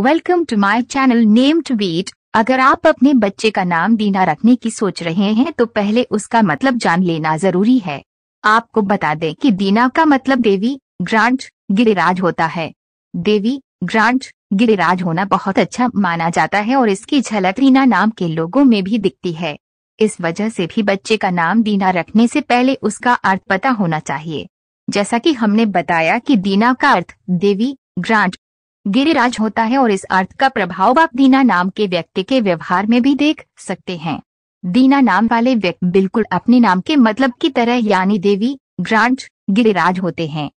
welcome to my channel name to beat अगर आप अपने बच्चे का नाम दीना रखने की सोच रहे हैं तो पहले उसका मतलब जान लेना जरूरी है आपको बता दें कि दीना का मतलब देवी ग्रांट गिरिराज होता है देवी ग्रांट गिरिराज होना बहुत अच्छा माना जाता है और इसकी झलक रीना नाम के लोगों में भी दिखती है इस वजह से भी बच्चे का नाम दीना रखने से पहले उसका अर्थ पता होना चाहिए जैसा कि हमने बताया कि दीना का अर्थ देवी ग्रांट गिरिराज होता है और इस अर्थ का प्रभाव आप दीना नाम के व्यक्ति के व्यवहार में भी देख सकते हैं दीना नाम वाले व्यक्ति बिल्कुल अपने नाम के मतलब की तरह यानी देवी ग्रांट गिरिराज होते हैं